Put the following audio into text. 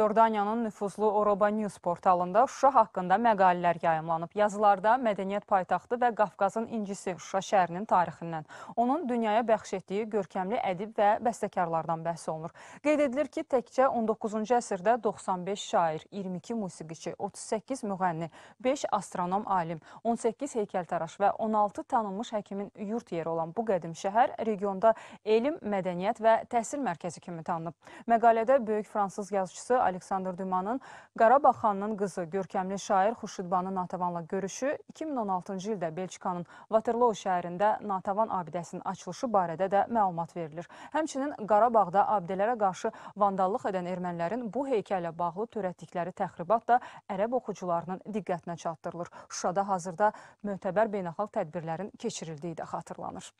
Yordaniyanın nüfuzlu Oroba News portalında Şuşa haqqında məqalələr yayımlanıb. Yazılarda mədəniyyət paytaxtı və Qafqazın incisi Şuşa şəhərinin tarixindən, onun dünyaya bəxş etdiyi görkəmli ədib və bəstəkarlardan bəhs olunur. Qeyd edilir ki, təkcə 19-cu əsrdə 95 şair, 22 musiqiçi, 38 müğənni, 5 astronom alim, 18 heykəltaraş və 16 tanınmış həkimin yurt yeri olan bu qədim şəhər regionda elm, mədəniyyət və təhsil mərkəzi kimi tanınıb. Məqalədə böyük fransız yazıçısı Aleksandr Dumanın Qarabağ xanının qızı görkəmli şair Xurşidbanu Natavanla görüşü 2016-cı ildə Belçikanın Waterloo şəhərində Natavan abidəsinin açılışı barədə də məlumat verilir. Həmçinin Qarabağda abidələrə qarşı vandallıq edən ermənilərin bu heykəllə bağlı törətdikləri təxribat da ərəb oxucularının diqqətinə çatdırılır. Şuşada hazırda mötəbər beynəlxalq tədbirlərin keçirildiyi də xatırlanır.